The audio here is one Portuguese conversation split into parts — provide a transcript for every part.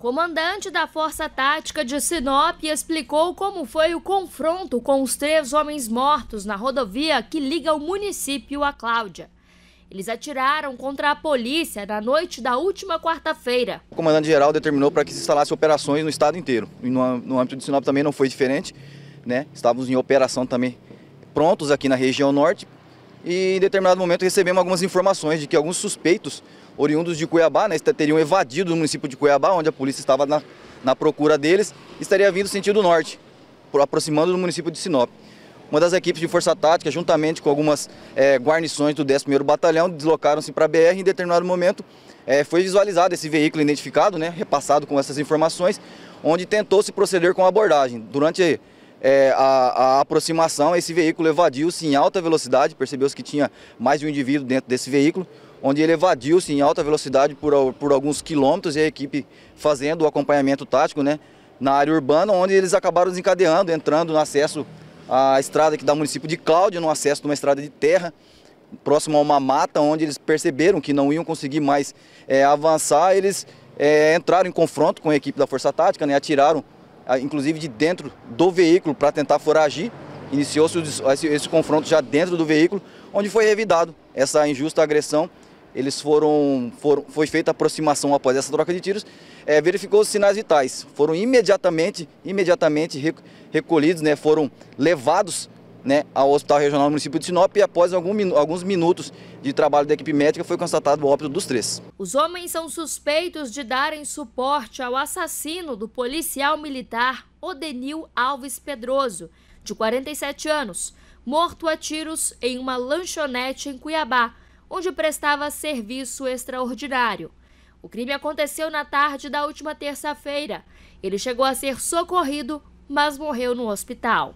Comandante da Força Tática de Sinop explicou como foi o confronto com os três homens mortos na rodovia que liga o município a Cláudia. Eles atiraram contra a polícia na noite da última quarta-feira. O comandante-geral determinou para que se instalasse operações no estado inteiro. E no, âmbito de Sinop também não foi diferente. Né? Estávamos em operação também prontos aqui na região norte e em determinado momento recebemos algumas informações de que alguns suspeitos oriundos de Cuiabá né, teriam evadido do município de Cuiabá, onde a polícia estava na, na procura deles, estaria vindo sentido norte, aproximando do município de Sinop. Uma das equipes de Força Tática, juntamente com algumas é, guarnições do 11º Batalhão, deslocaram-se para a BR em determinado momento é, foi visualizado esse veículo identificado, né, repassado com essas informações, onde tentou se proceder com a abordagem. Durante é, a, a, aproximação, esse veículo evadiu-se em alta velocidade, percebeu-se que tinha mais de um indivíduo dentro desse veículo, onde ele evadiu-se em alta velocidade por, por alguns quilômetros e a equipe fazendo o acompanhamento tático né, na área urbana, onde eles acabaram desencadeando, entrando no acesso à estrada que dá município de Cláudia, no acesso de uma estrada de terra, próximo a uma mata, onde eles perceberam que não iam conseguir mais é, avançar, eles é, entraram em confronto com a equipe da Força Tática, né, atiraram inclusive de dentro do veículo, para tentar foragir. Iniciou-se esse, esse confronto já dentro do veículo, onde foi evitado essa injusta agressão eles foram, foram, foi feita aproximação após essa troca de tiros, é, verificou os sinais vitais, foram imediatamente, imediatamente recolhidos, né, foram levados né, ao Hospital Regional do Município de Sinop e após algum, alguns minutos de trabalho da equipe médica foi constatado o óbito dos três. Os homens são suspeitos de darem suporte ao assassino do policial militar Odenil Alves Pedroso, de 47 anos, morto a tiros em uma lanchonete em Cuiabá, onde prestava serviço extraordinário. O crime aconteceu na tarde da última terça-feira. Ele chegou a ser socorrido, mas morreu no hospital.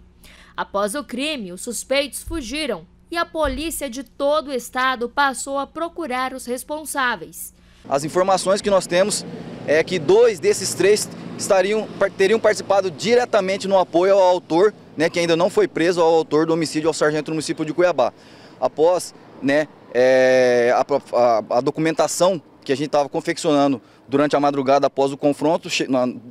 Após o crime, os suspeitos fugiram e a polícia de todo o estado passou a procurar os responsáveis. As informações que nós temos é que dois desses três estariam, teriam participado diretamente no apoio ao autor, né, que ainda não foi preso, ao autor do homicídio ao sargento do município de Cuiabá. Após né, é, a, a, a documentação que a gente estava confeccionando durante a madrugada após o confronto.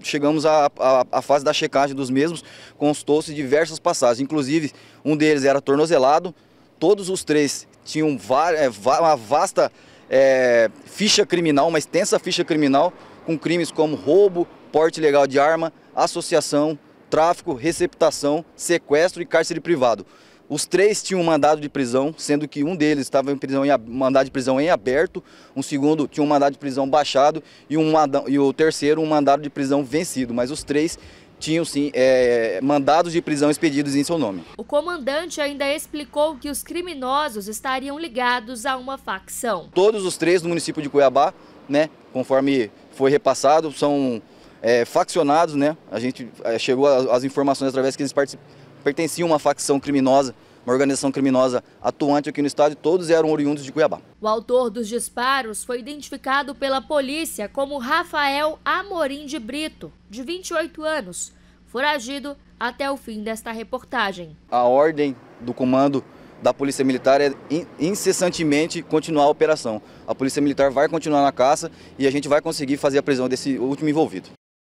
Chegamos à, à, à fase da checagem dos mesmos, constou-se diversas passagens. Inclusive, um deles era tornozelado. Todos os três tinham é, uma vasta é, ficha criminal, uma extensa ficha criminal, com crimes como roubo, porte ilegal de arma, associação, tráfico, receptação, sequestro e cárcere privado. Os três tinham um mandado de prisão, sendo que um deles estava em prisão em, mandado de prisão em aberto, um segundo tinha um mandado de prisão baixado e, um, e o terceiro um mandado de prisão vencido. Mas os três tinham sim é, mandados de prisão expedidos em seu nome. O comandante ainda explicou que os criminosos estariam ligados a uma facção. Todos os três do município de Cuiabá, né, conforme foi repassado, são é, faccionados, né? A gente é, chegou às informações através que eles participaram pertenciam a uma facção criminosa, uma organização criminosa atuante aqui no estado e todos eram oriundos de Cuiabá. O autor dos disparos foi identificado pela polícia como Rafael Amorim de Brito, de 28 anos, foragido até o fim desta reportagem. A ordem do comando da Polícia Militar é incessantemente continuar a operação. A Polícia Militar vai continuar na caça e a gente vai conseguir fazer a prisão desse último envolvido.